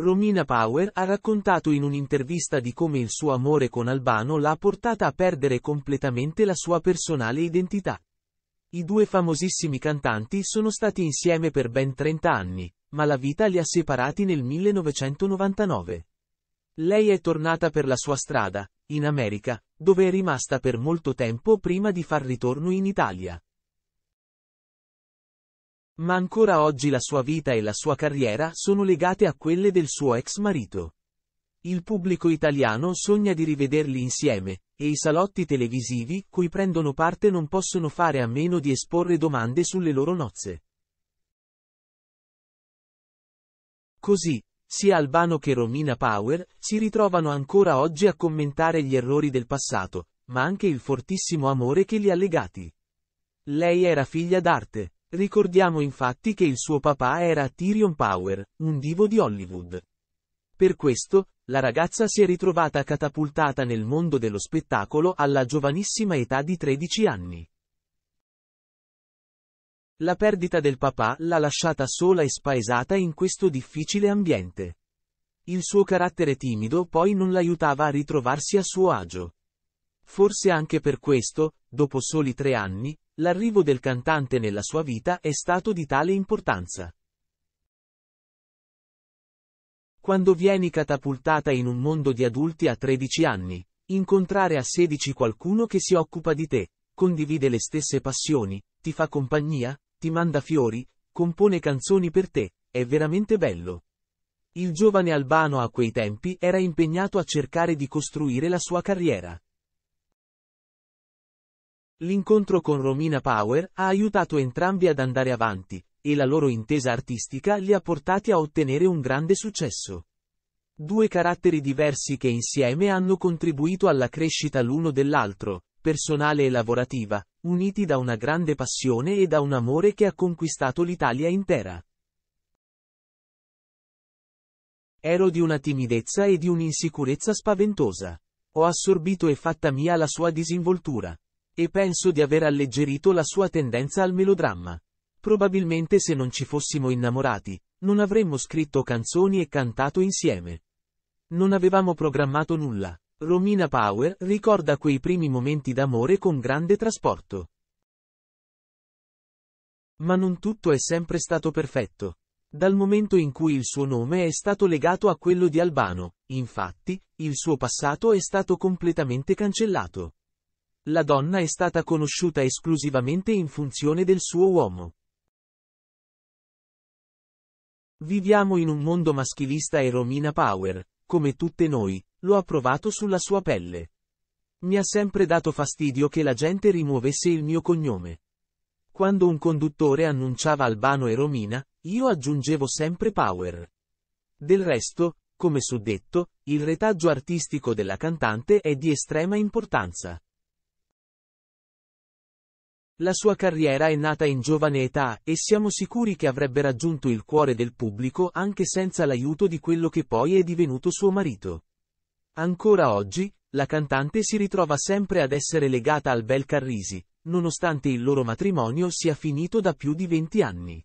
Romina Power ha raccontato in un'intervista di come il suo amore con Albano l'ha portata a perdere completamente la sua personale identità. I due famosissimi cantanti sono stati insieme per ben 30 anni, ma la vita li ha separati nel 1999. Lei è tornata per la sua strada, in America, dove è rimasta per molto tempo prima di far ritorno in Italia. Ma ancora oggi la sua vita e la sua carriera sono legate a quelle del suo ex marito. Il pubblico italiano sogna di rivederli insieme, e i salotti televisivi cui prendono parte non possono fare a meno di esporre domande sulle loro nozze. Così, sia Albano che Romina Power si ritrovano ancora oggi a commentare gli errori del passato, ma anche il fortissimo amore che li ha legati. Lei era figlia d'arte, Ricordiamo infatti che il suo papà era Tyrion Power, un divo di Hollywood. Per questo, la ragazza si è ritrovata catapultata nel mondo dello spettacolo alla giovanissima età di 13 anni. La perdita del papà l'ha lasciata sola e spaesata in questo difficile ambiente. Il suo carattere timido poi non l'aiutava a ritrovarsi a suo agio. Forse anche per questo, dopo soli tre anni, L'arrivo del cantante nella sua vita è stato di tale importanza. Quando vieni catapultata in un mondo di adulti a 13 anni, incontrare a 16 qualcuno che si occupa di te, condivide le stesse passioni, ti fa compagnia, ti manda fiori, compone canzoni per te, è veramente bello. Il giovane Albano a quei tempi era impegnato a cercare di costruire la sua carriera. L'incontro con Romina Power ha aiutato entrambi ad andare avanti, e la loro intesa artistica li ha portati a ottenere un grande successo. Due caratteri diversi che insieme hanno contribuito alla crescita l'uno dell'altro, personale e lavorativa, uniti da una grande passione e da un amore che ha conquistato l'Italia intera. Ero di una timidezza e di un'insicurezza spaventosa. Ho assorbito e fatta mia la sua disinvoltura. E penso di aver alleggerito la sua tendenza al melodramma. Probabilmente se non ci fossimo innamorati, non avremmo scritto canzoni e cantato insieme. Non avevamo programmato nulla. Romina Power ricorda quei primi momenti d'amore con grande trasporto. Ma non tutto è sempre stato perfetto. Dal momento in cui il suo nome è stato legato a quello di Albano, infatti, il suo passato è stato completamente cancellato. La donna è stata conosciuta esclusivamente in funzione del suo uomo. Viviamo in un mondo maschilista e Romina Power, come tutte noi, lo ha provato sulla sua pelle. Mi ha sempre dato fastidio che la gente rimuovesse il mio cognome. Quando un conduttore annunciava Albano e Romina, io aggiungevo sempre Power. Del resto, come suddetto, il retaggio artistico della cantante è di estrema importanza. La sua carriera è nata in giovane età, e siamo sicuri che avrebbe raggiunto il cuore del pubblico anche senza l'aiuto di quello che poi è divenuto suo marito. Ancora oggi, la cantante si ritrova sempre ad essere legata al bel Carrisi, nonostante il loro matrimonio sia finito da più di 20 anni.